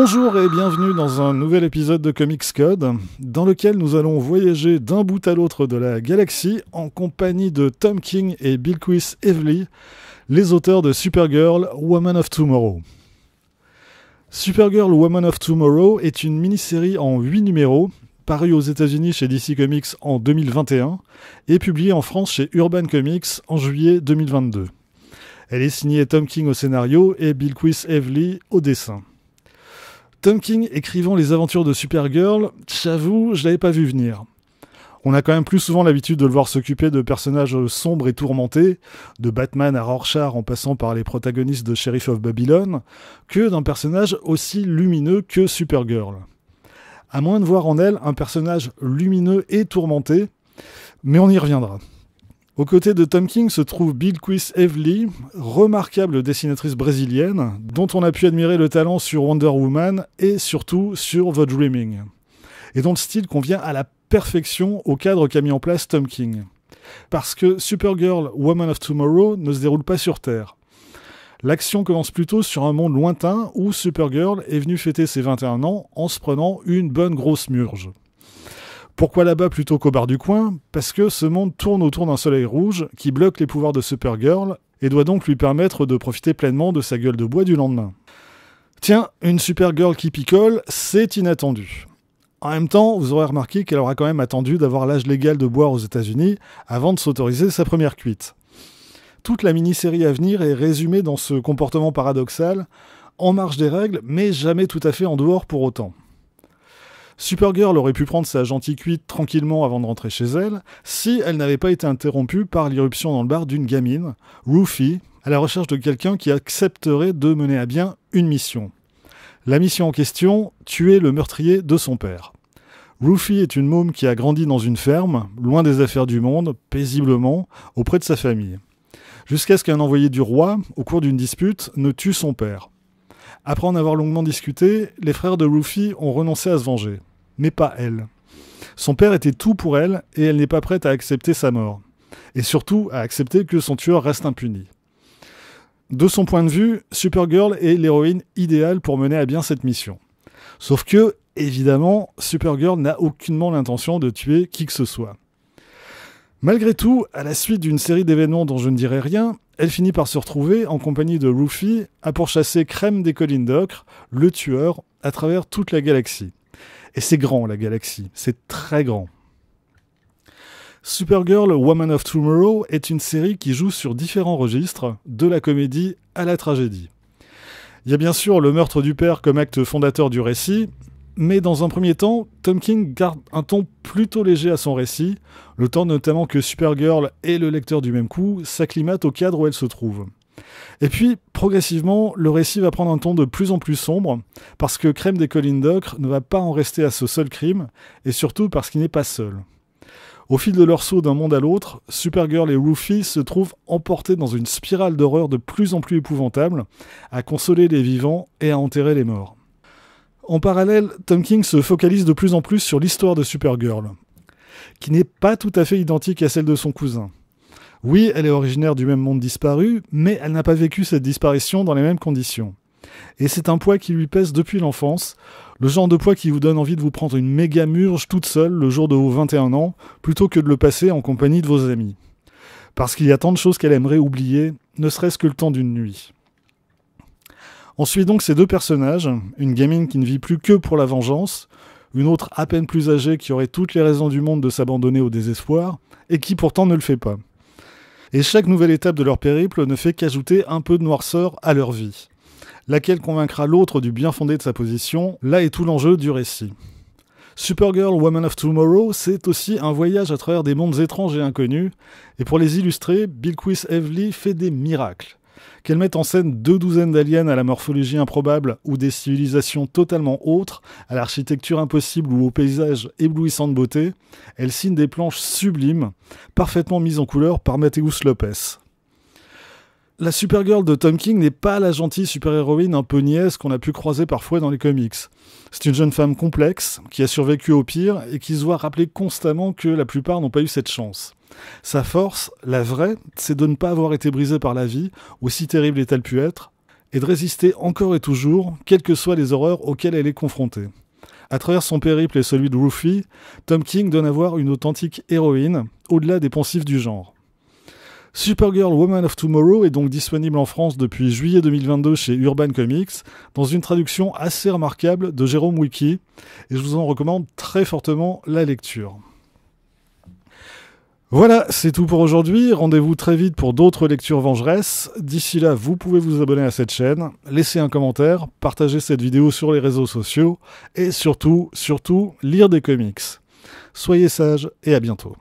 Bonjour et bienvenue dans un nouvel épisode de Comics Code, dans lequel nous allons voyager d'un bout à l'autre de la galaxie en compagnie de Tom King et Bill quiz Evely, les auteurs de Supergirl, Woman of Tomorrow. Supergirl Woman of Tomorrow est une mini-série en 8 numéros, parue aux États-Unis chez DC Comics en 2021 et publiée en France chez Urban Comics en juillet 2022. Elle est signée Tom King au scénario et Bill Quiz Evely au dessin. Tom King écrivant les aventures de Supergirl, j'avoue, je l'avais pas vu venir. On a quand même plus souvent l'habitude de le voir s'occuper de personnages sombres et tourmentés, de Batman à Rorschach en passant par les protagonistes de Sheriff of Babylon, que d'un personnage aussi lumineux que Supergirl. À moins de voir en elle un personnage lumineux et tourmenté, mais on y reviendra. Aux côtés de Tom King se trouve Bill Quiz Evely, remarquable dessinatrice brésilienne, dont on a pu admirer le talent sur Wonder Woman et surtout sur The Dreaming, et dont le style convient à la perfection au cadre qu'a mis en place Tom King. Parce que Supergirl Woman of Tomorrow ne se déroule pas sur Terre. L'action commence plutôt sur un monde lointain où Supergirl est venue fêter ses 21 ans en se prenant une bonne grosse murge. Pourquoi là-bas plutôt qu'au bar du coin Parce que ce monde tourne autour d'un soleil rouge qui bloque les pouvoirs de Supergirl et doit donc lui permettre de profiter pleinement de sa gueule de bois du lendemain. Tiens, une Supergirl qui picole, c'est inattendu. En même temps, vous aurez remarqué qu'elle aura quand même attendu d'avoir l'âge légal de boire aux États-Unis avant de s'autoriser sa première cuite. Toute la mini-série à venir est résumée dans ce comportement paradoxal, en marge des règles, mais jamais tout à fait en dehors pour autant. Supergirl aurait pu prendre sa gentille cuite tranquillement avant de rentrer chez elle si elle n'avait pas été interrompue par l'irruption dans le bar d'une gamine, Rufy, à la recherche de quelqu'un qui accepterait de mener à bien une mission. La mission en question, tuer le meurtrier de son père. Rufy est une môme qui a grandi dans une ferme, loin des affaires du monde, paisiblement, auprès de sa famille. Jusqu'à ce qu'un envoyé du roi, au cours d'une dispute, ne tue son père. Après en avoir longuement discuté, les frères de Rufy ont renoncé à se venger mais pas elle. Son père était tout pour elle et elle n'est pas prête à accepter sa mort. Et surtout à accepter que son tueur reste impuni. De son point de vue, Supergirl est l'héroïne idéale pour mener à bien cette mission. Sauf que, évidemment, Supergirl n'a aucunement l'intention de tuer qui que ce soit. Malgré tout, à la suite d'une série d'événements dont je ne dirai rien, elle finit par se retrouver, en compagnie de Ruffy, à pourchasser Crème des Collines d'Ocre, le tueur, à travers toute la galaxie. Et c'est grand, la galaxie. C'est très grand. Supergirl Woman of Tomorrow est une série qui joue sur différents registres, de la comédie à la tragédie. Il y a bien sûr le meurtre du père comme acte fondateur du récit, mais dans un premier temps, Tom King garde un ton plutôt léger à son récit, le temps notamment que Supergirl et le lecteur du même coup s'acclimatent au cadre où elle se trouve. Et puis, progressivement, le récit va prendre un ton de plus en plus sombre, parce que Crème des collines d'ocre ne va pas en rester à ce seul crime, et surtout parce qu'il n'est pas seul. Au fil de leur saut d'un monde à l'autre, Supergirl et Ruffy se trouvent emportés dans une spirale d'horreur de plus en plus épouvantable, à consoler les vivants et à enterrer les morts. En parallèle, Tom King se focalise de plus en plus sur l'histoire de Supergirl, qui n'est pas tout à fait identique à celle de son cousin. Oui, elle est originaire du même monde disparu, mais elle n'a pas vécu cette disparition dans les mêmes conditions. Et c'est un poids qui lui pèse depuis l'enfance, le genre de poids qui vous donne envie de vous prendre une méga murge toute seule le jour de vos 21 ans, plutôt que de le passer en compagnie de vos amis. Parce qu'il y a tant de choses qu'elle aimerait oublier, ne serait-ce que le temps d'une nuit. On suit donc ces deux personnages, une gamine qui ne vit plus que pour la vengeance, une autre à peine plus âgée qui aurait toutes les raisons du monde de s'abandonner au désespoir, et qui pourtant ne le fait pas et chaque nouvelle étape de leur périple ne fait qu'ajouter un peu de noirceur à leur vie. Laquelle convaincra l'autre du bien fondé de sa position, là est tout l'enjeu du récit. Supergirl Woman of Tomorrow, c'est aussi un voyage à travers des mondes étranges et inconnus, et pour les illustrer, Bill Bilquis Evely fait des miracles qu'elle mette en scène deux douzaines d'aliens à la morphologie improbable ou des civilisations totalement autres, à l'architecture impossible ou aux paysages éblouissants de beauté, elle signe des planches sublimes, parfaitement mises en couleur par Mateus Lopez la Supergirl de Tom King n'est pas la gentille super-héroïne un peu niaise qu'on a pu croiser parfois dans les comics. C'est une jeune femme complexe, qui a survécu au pire et qui se voit rappeler constamment que la plupart n'ont pas eu cette chance. Sa force, la vraie, c'est de ne pas avoir été brisée par la vie, aussi terrible est-elle pu être, et de résister encore et toujours, quelles que soient les horreurs auxquelles elle est confrontée. À travers son périple et celui de Ruffy, Tom King donne à voir une authentique héroïne, au-delà des pensifs du genre. Supergirl Woman of Tomorrow est donc disponible en France depuis juillet 2022 chez Urban Comics, dans une traduction assez remarquable de Jérôme Wiki, et je vous en recommande très fortement la lecture. Voilà, c'est tout pour aujourd'hui. Rendez-vous très vite pour d'autres lectures vengeresses. D'ici là, vous pouvez vous abonner à cette chaîne, laisser un commentaire, partager cette vidéo sur les réseaux sociaux, et surtout, surtout, lire des comics. Soyez sages et à bientôt.